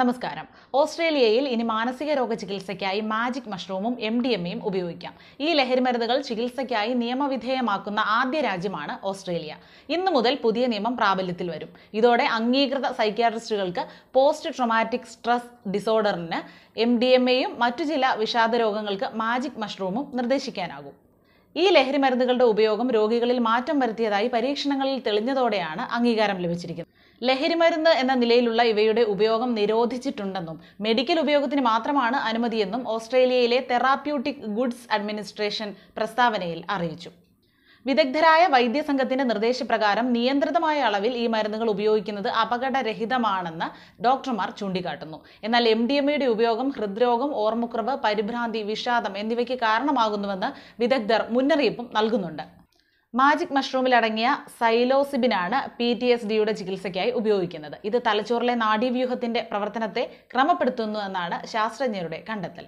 നമസ്കാരം ഓസ്ട്രേലിയയിൽ ഇനി മാനസിക രോഗ ചികിത്സയ്ക്കായി മാജിക് മഷ്റൂമും എം ഡി എമ്മയും ഉപയോഗിക്കാം ഈ മരുന്നുകൾ ചികിത്സയ്ക്കായി നിയമവിധേയമാക്കുന്ന ആദ്യ രാജ്യമാണ് ഓസ്ട്രേലിയ ഇന്നു മുതൽ പുതിയ നിയമം പ്രാബല്യത്തിൽ വരും ഇതോടെ അംഗീകൃത സൈക്യാട്രിസ്റ്റുകൾക്ക് പോസ്റ്റ് ട്രൊമാറ്റിക് സ്ട്രെസ് ഡിസോർഡറിന് എം ഡി എം എയും മറ്റു ചില വിഷാദ രോഗങ്ങൾക്ക് മാജിക് മഷ്റൂമും നിർദ്ദേശിക്കാനാകും ഈ ലഹരി മരുന്നുകളുടെ ഉപയോഗം രോഗികളിൽ മാറ്റം വരുത്തിയതായി പരീക്ഷണങ്ങളിൽ തെളിഞ്ഞതോടെയാണ് അംഗീകാരം ലഭിച്ചിരിക്കുന്നത് മരുന്ന് എന്ന നിലയിലുള്ള ഇവയുടെ ഉപയോഗം നിരോധിച്ചിട്ടുണ്ടെന്നും മെഡിക്കൽ ഉപയോഗത്തിന് മാത്രമാണ് അനുമതിയെന്നും ഓസ്ട്രേലിയയിലെ തെറാപ്യൂട്ടിക് ഗുഡ്സ് അഡ്മിനിസ്ട്രേഷൻ പ്രസ്താവനയിൽ അറിയിച്ചു വിദഗ്ധരായ വൈദ്യസംഘത്തിന്റെ നിർദ്ദേശപ്രകാരം നിയന്ത്രിതമായ അളവിൽ ഈ മരുന്നുകൾ ഉപയോഗിക്കുന്നത് അപകടരഹിതമാണെന്ന് ഡോക്ടർമാർ ചൂണ്ടിക്കാട്ടുന്നു എന്നാൽ എം ഡി എമ്മയുടെ ഉപയോഗം ഹൃദ്രോഗം ഓർമ്മക്കുറവ് പരിഭ്രാന്തി വിഷാദം എന്നിവയ്ക്ക് കാരണമാകുന്നുവെന്ന് വിദഗ്ധർ മുന്നറിയിപ്പും നൽകുന്നുണ്ട് മാജിക് അടങ്ങിയ സൈലോസിബിനാണ് പി ടി എസ് ഡിയുടെ ചികിത്സയ്ക്കായി ഉപയോഗിക്കുന്നത് ഇത് തലച്ചോറിലെ നാഡീവ്യൂഹത്തിന്റെ പ്രവർത്തനത്തെ ക്രമപ്പെടുത്തുന്നു എന്നാണ് ശാസ്ത്രജ്ഞരുടെ കണ്ടെത്തൽ